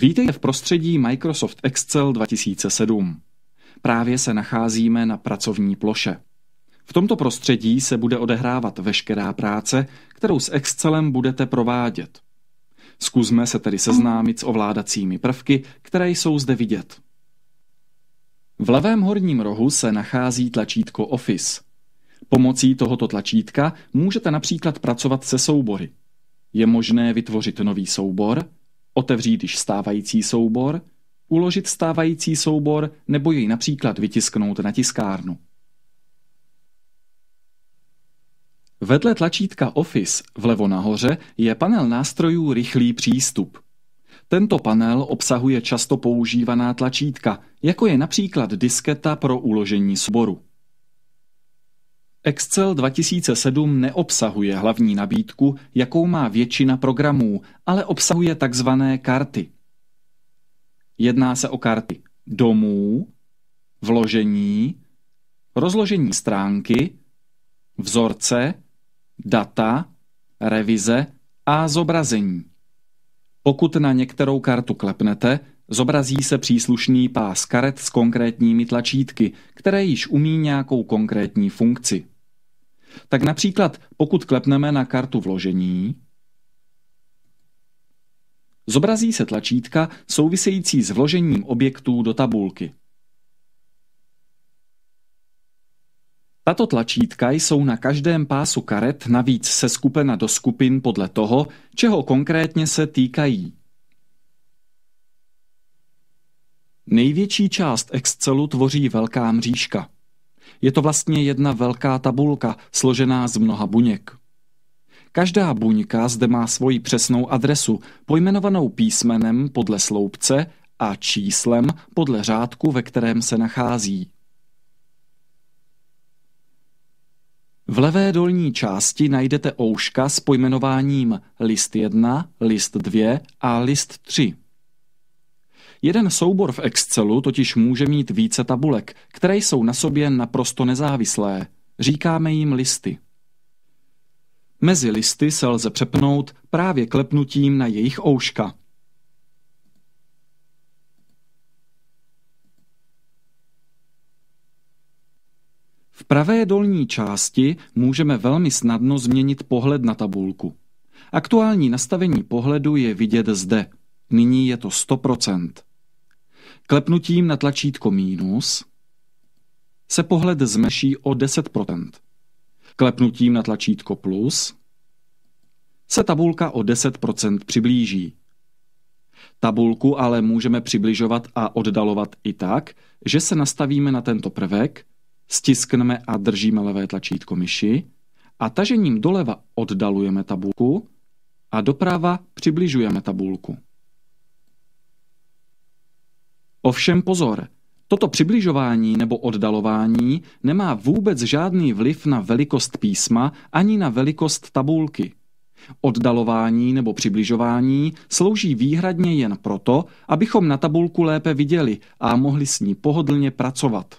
Vítejte v prostředí Microsoft Excel 2007. Právě se nacházíme na pracovní ploše. V tomto prostředí se bude odehrávat veškerá práce, kterou s Excelem budete provádět. Zkusme se tedy seznámit s ovládacími prvky, které jsou zde vidět. V levém horním rohu se nachází tlačítko Office. Pomocí tohoto tlačítka můžete například pracovat se soubory. Je možné vytvořit nový soubor – Otevřít již stávající soubor, uložit stávající soubor nebo jej například vytisknout na tiskárnu. Vedle tlačítka Office vlevo nahoře je panel nástrojů Rychlý přístup. Tento panel obsahuje často používaná tlačítka, jako je například disketa pro uložení souboru. Excel 2007 neobsahuje hlavní nabídku, jakou má většina programů, ale obsahuje takzvané karty. Jedná se o karty domů, vložení, rozložení stránky, vzorce, data, revize a zobrazení. Pokud na některou kartu klepnete, Zobrazí se příslušný pás karet s konkrétními tlačítky, které již umí nějakou konkrétní funkci. Tak například, pokud klepneme na kartu vložení, zobrazí se tlačítka související s vložením objektů do tabulky. Tato tlačítka jsou na každém pásu karet navíc seskupena do skupin podle toho, čeho konkrétně se týkají. Největší část Excelu tvoří velká mřížka. Je to vlastně jedna velká tabulka, složená z mnoha buněk. Každá buňka zde má svoji přesnou adresu, pojmenovanou písmenem podle sloupce a číslem podle řádku, ve kterém se nachází. V levé dolní části najdete ouška s pojmenováním list 1, list 2 a list 3. Jeden soubor v Excelu totiž může mít více tabulek, které jsou na sobě naprosto nezávislé. Říkáme jim listy. Mezi listy se lze přepnout právě klepnutím na jejich ouška. V pravé dolní části můžeme velmi snadno změnit pohled na tabulku. Aktuální nastavení pohledu je vidět zde. Nyní je to 100%. Klepnutím na tlačítko mínus se pohled zmenší o 10%. Klepnutím na tlačítko plus se tabulka o 10% přiblíží. Tabulku ale můžeme přibližovat a oddalovat i tak, že se nastavíme na tento prvek, stiskneme a držíme levé tlačítko myši a tažením doleva oddalujeme tabulku a doprava přibližujeme tabulku. Ovšem pozor, toto přibližování nebo oddalování nemá vůbec žádný vliv na velikost písma ani na velikost tabulky. Oddalování nebo přibližování slouží výhradně jen proto, abychom na tabulku lépe viděli a mohli s ní pohodlně pracovat.